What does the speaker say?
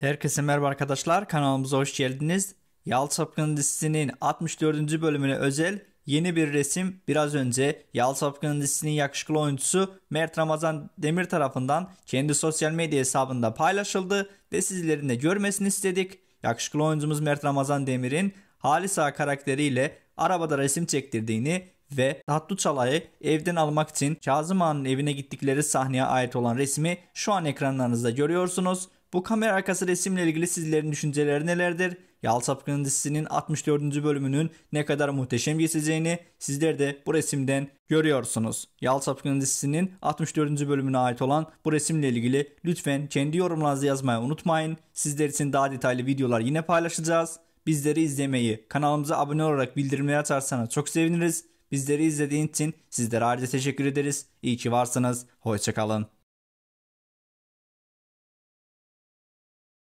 Herkese merhaba arkadaşlar kanalımıza hoş geldiniz. Yal Sapkın dizisinin 64. bölümüne özel yeni bir resim biraz önce Yal Sapkın dizisinin yakışıklı oyuncusu Mert Ramazan Demir tarafından kendi sosyal medya hesabında paylaşıldı ve sizlerin de görmesini istedik. Yakışıklı oyuncumuz Mert Ramazan Demir'in Halisa karakteriyle arabada resim çektirdiğini ve Tatlı Çalay'ı evden almak için Kazım Ağa'nın evine gittikleri sahneye ait olan resmi şu an ekranlarınızda görüyorsunuz. Bu kamera arkası resimle ilgili sizlerin düşünceleri nelerdir? Yalçapkın dizisinin 64. bölümünün ne kadar muhteşem geçeceğini sizler de bu resimden görüyorsunuz. Yalçapkın dizisinin 64. bölümüne ait olan bu resimle ilgili lütfen kendi yorumlarınızı yazmayı unutmayın. Sizler için daha detaylı videolar yine paylaşacağız. Bizleri izlemeyi, kanalımıza abone olarak bildirimleri açarsanız çok seviniriz. Bizleri izlediğiniz için sizlere ayrıca teşekkür ederiz. İyi ki varsınız. Hoşçakalın.